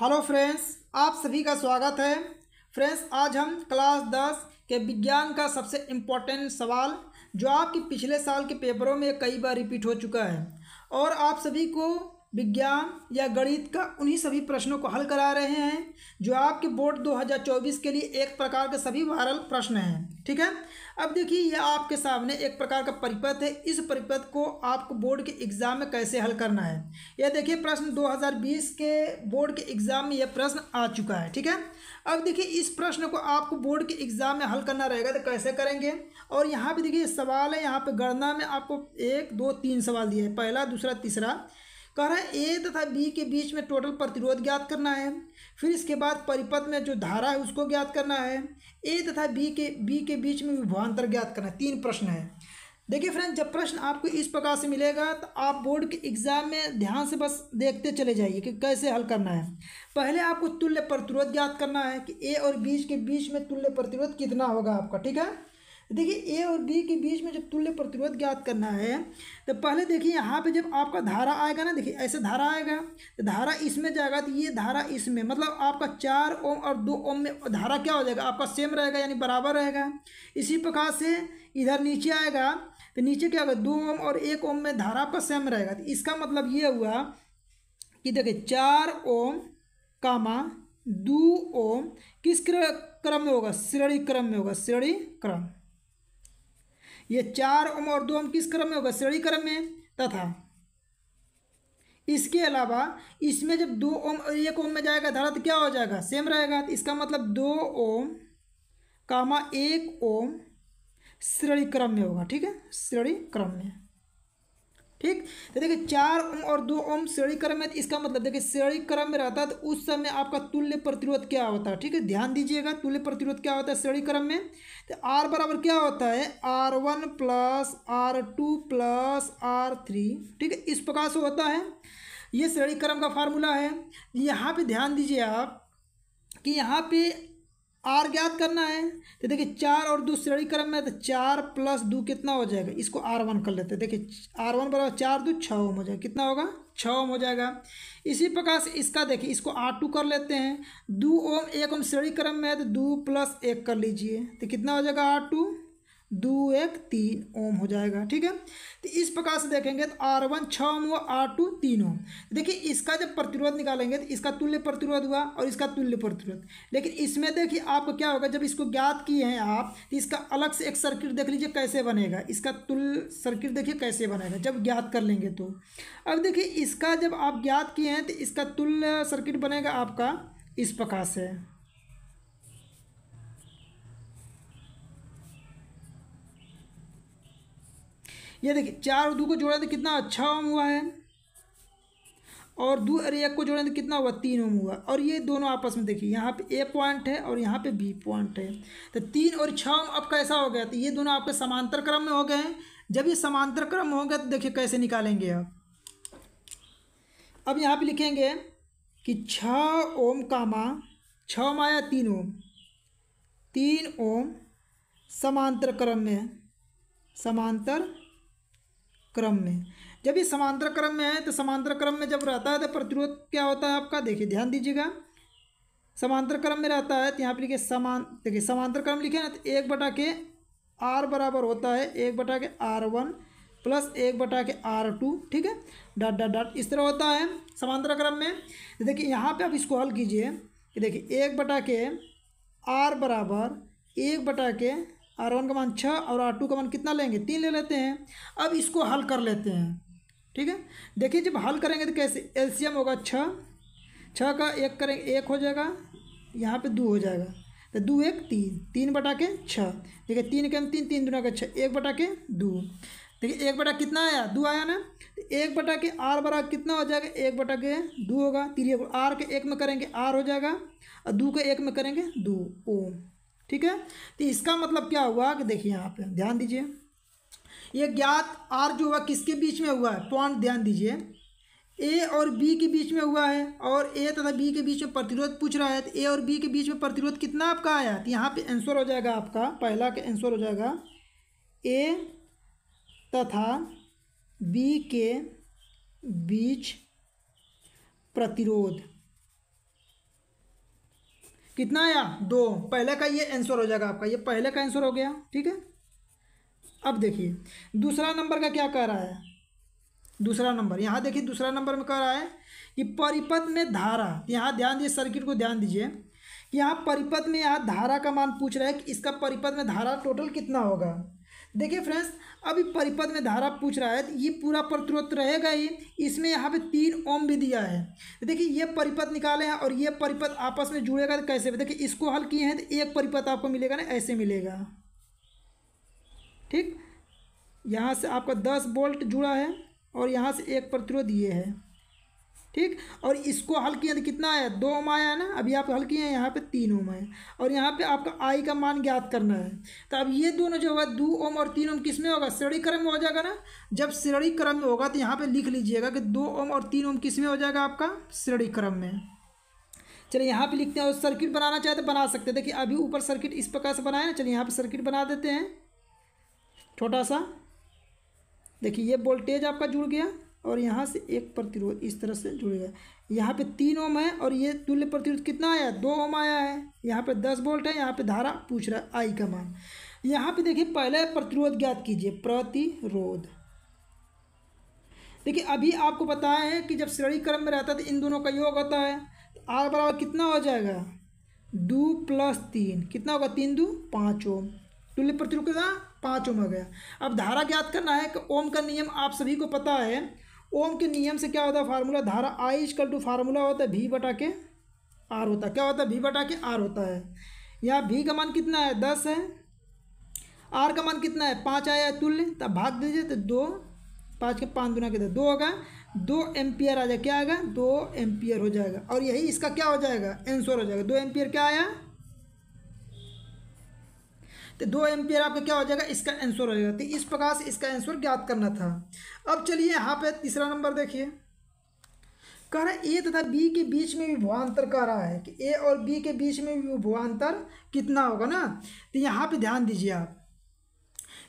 hello friends आप सभी का स्वागत है फ्रेंड्स आज हम क्लास दस के विज्ञान का सबसे इम्पोर्टेंट सवाल जो आपके पिछले साल के पेपरों में कई बार रिपीट हो चुका है और आप सभी को विज्ञान या गणित का उन्हीं सभी प्रश्नों को हल करा रहे हैं जो आपके बोर्ड 2024 के लिए एक प्रकार के सभी वायरल प्रश्न हैं ठीक है अब देखिए यह आपके सामने एक प्रकार का परिपथ है इस परिपथ को आपको बोर्ड के एग्ज़ाम में कैसे हल करना है यह देखिए प्रश्न 2020 के बोर्ड के एग्ज़ाम में यह प्रश्न आ चुका है ठीक है अब देखिए इस प्रश्न को आपको बोर्ड के एग्ज़ाम में हल करना रहेगा तो कैसे करेंगे और यहाँ पर देखिए सवाल है यहाँ पर गणना में आपको एक दो तीन सवाल दिए पहला दूसरा तीसरा कह रहा है ए तथा बी के बीच में टोटल प्रतिरोध ज्ञात करना है फिर इसके बाद परिपथ में जो धारा है उसको ज्ञात करना है ए तथा बी के बी के बीच में विभवान्तर ज्ञात करना है तीन प्रश्न है देखिए फ्रेंड जब प्रश्न आपको इस प्रकार से मिलेगा तो आप बोर्ड के एग्जाम में ध्यान से बस देखते चले जाइए कि कैसे हल करना है पहले आपको तुल्य प्रतिरोध ज्ञात करना है कि ए और बी के बीच में तुल्य प्रतिरोध कितना होगा आपका ठीक है देखिए ए और बी के बीच में जब तुल्य प्रतिरोध ज्ञात करना है तो पहले देखिए यहाँ पे जब आपका धारा आएगा ना देखिए ऐसे धारा आएगा तो धारा इसमें जाएगा तो ये धारा इसमें मतलब आपका चार ओम और दो ओम में धारा क्या हो जाएगा आपका सेम रहेगा यानी बराबर रहेगा इसी प्रकार से इधर नीचे आएगा तो नीचे क्या होगा दो ओम और एक ओम में धारा आपका सेम रहेगा तो इसका मतलब ये हुआ कि देखिए चार ओम कामा दो ओम किस क्रम में होगा श्रेणी क्रम में होगा श्रेणी क्रम ये चार ओम और दो ओम किस क्रम में होगा श्रेणी क्रम में तथा इसके अलावा इसमें जब दो ओम और एक ओम में जाएगा धारा तो क्या हो जाएगा सेम रहेगा तो इसका मतलब दो ओम कामा एक ओम श्रेणी क्रम में होगा ठीक है श्रेणी क्रम में ठीक तो देखिए चार ओम और दो ओम श्रेणी क्रम में इसका मतलब देखिए श्रेणी क्रम में रहता है तो उस समय आपका तुल्य प्रतिरोध क्या होता है ठीक है ध्यान दीजिएगा तुल्य प्रतिरोध क्या होता है श्रेणी क्रम में तो आर बराबर क्या होता है R one plus R two plus R three ठीक है इस प्रकार से होता है ये श्रेणी क्रम का फार्मूला है यहाँ पर ध्यान दीजिए आप कि यहाँ पे आर ज्ञात करना है तो देखिए चार और दो श्रेणी क्रम में तो चार प्लस दो कितना हो जाएगा इसको आर वन कर लेते हैं देखिए आर वन बराबर चार दो छः ओम हो जाएगा कितना होगा छः ओम हो जाएगा इसी प्रकार से इसका देखिए इसको आर टू कर लेते हैं दो ओम एक ओम श्रेणी क्रम में है तो दो प्लस एक कर लीजिए तो कितना हो जाएगा आर टू दो एक तीन ओम हो जाएगा ठीक है तो इस प्रकार से देखेंगे तो आर वन छः ओम हुआ आर टू तीन ओम देखिए इसका जब प्रतिरोध निकालेंगे तो इसका तुल्य प्रतिरोध हुआ और इसका तुल्य प्रतिरोध लेकिन इसमें देखिए आपको क्या होगा जब इसको ज्ञात किए हैं आप तो इसका अलग से एक सर्किट देख लीजिए कैसे बनेगा इसका तुल्य सर्किट देखिए कैसे बनेगा जब ज्ञात कर लेंगे तो अब देखिए इसका जब आप ज्ञात किए हैं तो इसका तुल्य सर्किट बनेगा आपका इस प्रकार से ये देखिए चार और दो को जोड़ा तो कितना अच्छा ओम हुआ है और दो और एक को जोड़ें तो कितना हुआ तीन ओम हुआ और ये दोनों आपस में देखिए यहाँ पे ए पॉइंट है और यहाँ पे बी पॉइंट है तो तीन और छः ओम अब कैसा हो गया तो ये दोनों आपके समांतर क्रम में हो गए हैं जब ये समांतर क्रम हो गया तो देखिए कैसे निकालेंगे आप अब यहाँ पर लिखेंगे कि छः ओम का माँ छः माया तीन ओम तीन ओम समांतर क्रम में समांतर क्रम में जब ये समांतर क्रम में है तो समांतर क्रम में जब रहता है तो प्रतिरोध क्या होता है आपका देखिए ध्यान दीजिएगा समांतर क्रम में रहता है तो यहाँ पर लिखे समान देखिए समांतर क्रम लिखे ना तो एक बटा के आर बराबर होता है एक बटा के आर वन प्लस एक बटा के आर टू ठीक है डॉट डॉट डॉट इस तरह होता है समांतर क्रम में तो देखिए यहाँ पे आप इसको हल कीजिए कि देखिए एक बटा के आर बराबर एक बटा के आर वन का मान छः और आर टू का मान कितना लेंगे तीन ले लेते हैं अब इसको हल कर लेते हैं ठीक है देखिए जब हल करेंगे तो कैसे एलसीएम होगा छः छः का एक करेंगे एक हो जाएगा यहाँ पे दो हो जाएगा तो दो एक तीन तीन बटा के छः देखिए तीन के तीन तीन दुना का छः एक बटा के दो देखिए एक बटा कितना आया दो आया ना तो एक बटा के आर बरा कितना हो जाएगा एक बटा के दो होगा तीन आर के एक में करेंगे आर हो जाएगा और दो के एक में करेंगे दो ओम ठीक है तो इसका मतलब क्या हुआ कि देखिए यहाँ पे ध्यान दीजिए ये ज्ञात आर जो हुआ किसके बीच में हुआ है पॉइंट ध्यान दीजिए ए और बी के बीच में हुआ है और ए तथा बी के बीच में प्रतिरोध पूछ रहा है तो ए और बी के बीच में प्रतिरोध कितना आपका आया तो यहाँ पे आंसर हो जाएगा आपका पहला का आंसर हो जाएगा ए तथा बी के बीच प्रतिरोध कितना आया दो पहले का ये आंसर हो जाएगा आपका ये पहले का आंसर हो गया ठीक है अब देखिए दूसरा नंबर का क्या कह रहा है दूसरा नंबर यहाँ देखिए दूसरा नंबर में कह रहा है कि परिपथ में धारा यहाँ ध्यान दीजिए सर्किट को ध्यान दीजिए कि यहाँ परिपथ में यहाँ धारा का मान पूछ रहा है कि इसका परिपथ में धारा टोटल कितना होगा देखिए फ्रेंड्स अभी परिपद में धारा पूछ रहा है तो ये पूरा प्रतिरोध रहेगा ही इसमें यहाँ पे तीन ओम भी दिया है देखिए ये परिपथ निकाले हैं और ये परिपथ आपस में जुड़ेगा तो कैसे देखिए इसको हल किए हैं तो एक परिपथ आपको मिलेगा ना ऐसे मिलेगा ठीक यहाँ से आपका दस बोल्ट जुड़ा है और यहाँ से एक प्रतिरोध ये है ठीक और इसको हल किया तो कितना आया दो ओम आया है ना अभी आप हल किए हैं यहाँ पे तीन ओम आया और यहाँ पे आपका आई का मान ज्ञात करना है तो अब ये दोनों जो होगा दो ओम और तीन ओम किस में होगा श्रेणी क्रम में हो जाएगा ना जब श्रेणी क्रम में होगा तो यहाँ पे लिख लीजिएगा कि दो ओम और तीन ओम किस में हो जाएगा आपका श्रेणी क्रम में चलिए यहाँ पर लिखते हैं और सर्किट बनाना चाहे तो बना सकते हैं देखिए अभी ऊपर सर्किट इस प्रकार से बनाया ना चलिए यहाँ पर सर्किट बना देते हैं छोटा सा देखिए ये वोल्टेज आपका जुड़ गया और यहाँ से एक प्रतिरोध इस तरह से जुड़ेगा यहाँ पे तीन ओम है और ये तुल्य प्रतिरोध कितना आया दो ओम आया है यहाँ पे दस वोल्ट है यहाँ पे धारा पूछ रहा है आई का मान यहाँ पे देखिए पहले प्रतिरोध ज्ञात कीजिए प्रतिरोध देखिए अभी आपको बताया है कि जब श्रेणी क्रम में रहता है तो इन दोनों का योग होता है तो आर बराबर कितना हो जाएगा दो प्लस तीन कितना होगा तीन दो पाँच ओम तुल्य प्रतिरोध कितना पाँच ओम हो गया अब धारा ज्ञात करना है कि ओम का नियम आप सभी को पता है ओम के नियम से क्या होता है फार्मूला धारा आई इजकल टू फार्मूला होता है भी बटा के आर होता है क्या होता है भी बटा के आर होता है यहाँ भी का मान कितना है दस है आर का मान कितना है पाँच आया है तुल्य तब भाग दीजिए तो दो पाँच के पाँच दुना के दो होगा दो एम्पियर आ जाए क्या आएगा दो एम्पियर हो जाएगा और यही इसका क्या हो जाएगा एंसर हो जाएगा दो एम्पियर क्या आया तो दो एम्पियर आपका क्या हो जाएगा इसका आंसर हो जाएगा तो इस प्रकार से इसका आंसर ज्ञात करना था अब चलिए यहाँ पे तीसरा नंबर देखिए कह रहा है ए तथा बी के बीच में विभवान्तर कह रहा है कि ए और बी के बीच में भी विभवान्तर कितना होगा ना तो यहाँ पर ध्यान दीजिए आप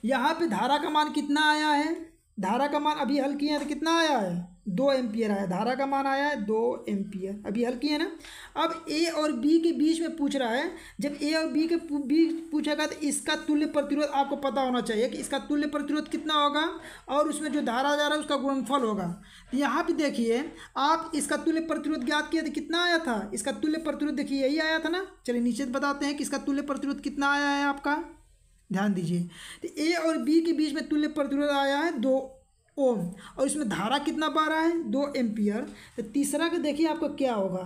यहाँ पर धारा का मान कितना आया है धारा का मान अभी हल किए हैं तो कितना आया है दो एम्पियर आया धारा का मान आया है दो एम्पियर अभी हल किए ना अब ए और बी के बीच में पूछ रहा है जब ए और बी के बीच पूछेगा तो इसका तुल्य प्रतिरोध आपको पता होना चाहिए कि इसका तुल्य प्रतिरोध कितना होगा और उसमें जो धारा जा रहा है उसका गुणफल होगा तो यहाँ पर देखिए आप इसका तुल्य प्रतिरोध ज्ञात किया तो कितना आया था इसका तुल्य प्रतिरोध देखिए यही आया था ना चलिए नीचे बताते हैं कि इसका तुल्य प्रतिरोध कितना आया है आपका ध्यान दीजिए तो ए और बी के बीच में तुल्य प्रतिरोध आया है दो ओम और इसमें धारा कितना पा रहा है दो एम्पियर तो तीसरा का देखिए आपका क्या होगा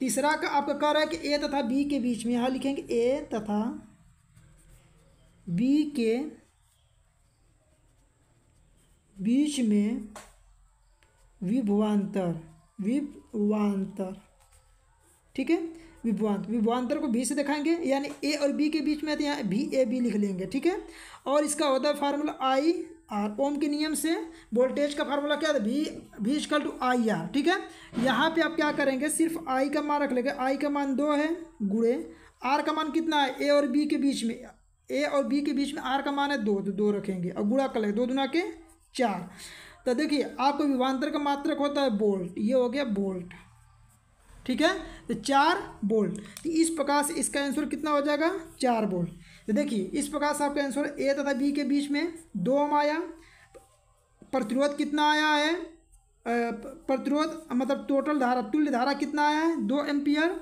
तीसरा का आपका कह रहा है कि ए तथा बी के बीच में यहाँ लिखेंगे ए तथा बी के बीच में विभवांतर विभवांतर ठीक है विभवांत विभवांतर को भी से दिखाएंगे यानी ए और बी के बीच में तो यहाँ भी ए बी लिख लेंगे ठीक है और इसका होता है फार्मूला आई आर ओम के नियम से वोल्टेज का फार्मूला क्या था भी V is equal to I R ठीक है यहाँ पे आप क्या करेंगे सिर्फ आई का मान रख लेंगे आई का मान दो है गुड़े आर का मान कितना है ए और बी के बीच में ए और बी के बीच में आर का मान है दो तो दो रखेंगे और गुड़ा कर लेंगे दो दुना के चार तो देखिए आपको विभांतर का मात्रक होता है बोल्ट ये हो गया बोल्ट ठीक है तो चार बोल्ट तो इस प्रकार से इसका आंसर कितना हो जाएगा चार बोल्ट तो देखिए इस प्रकार से आपका आंसर ए तथा बी के बीच में दो ओम आया प्रतिरोध कितना आया है प्रतिरोध मतलब टोटल धारा तुल्य धारा कितना आया है दो एम्पियर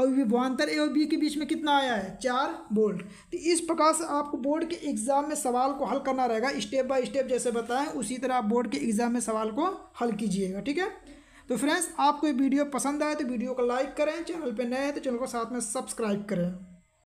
और विभवान्तर ए और बी के बीच में कितना आया है चार बोल्ट तो इस प्रकार से आपको बोर्ड के एग्ज़ाम में सवाल को हल करना रहेगा स्टेप बाय स्टेप जैसे बताएं उसी तरह आप बोर्ड के एग्ज़ाम में सवाल को हल कीजिएगा ठीक है तो फ्रेंड्स आपको ये वीडियो पसंद आए तो वीडियो को लाइक करें चैनल पर नए हैं तो चैनल को साथ में सब्सक्राइब करें